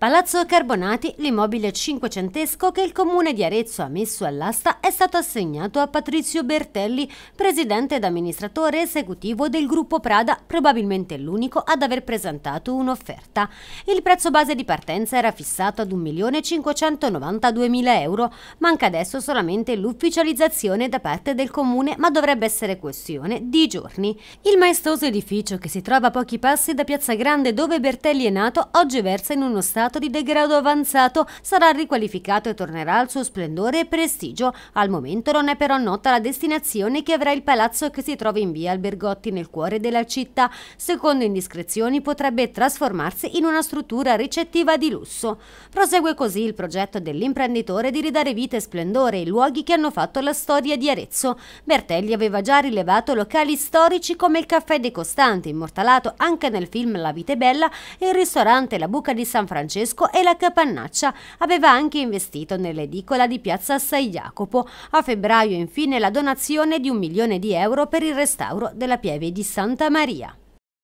Palazzo Carbonati, l'immobile cinquecentesco che il comune di Arezzo ha messo all'asta, è stato assegnato a Patrizio Bertelli, presidente ed amministratore esecutivo del gruppo Prada, probabilmente l'unico ad aver presentato un'offerta. Il prezzo base di partenza era fissato ad 1.592.000 euro, manca adesso solamente l'ufficializzazione da parte del comune, ma dovrebbe essere questione di giorni. Il maestoso edificio che si trova a pochi passi da Piazza Grande dove Bertelli è nato, oggi versa in uno stato stato di degrado avanzato, sarà riqualificato e tornerà al suo splendore e prestigio. Al momento non è però nota la destinazione che avrà il palazzo che si trova in via Albergotti nel cuore della città. Secondo indiscrezioni potrebbe trasformarsi in una struttura ricettiva di lusso. Prosegue così il progetto dell'imprenditore di ridare vita e splendore ai luoghi che hanno fatto la storia di Arezzo. Bertelli aveva già rilevato locali storici come il Caffè dei Costanti, immortalato anche nel film La vita è bella, e il ristorante La Buca di San Francesco Francesco e la Capannaccia aveva anche investito nell'edicola di Piazza San Jacopo. A febbraio infine la donazione di un milione di euro per il restauro della pieve di Santa Maria.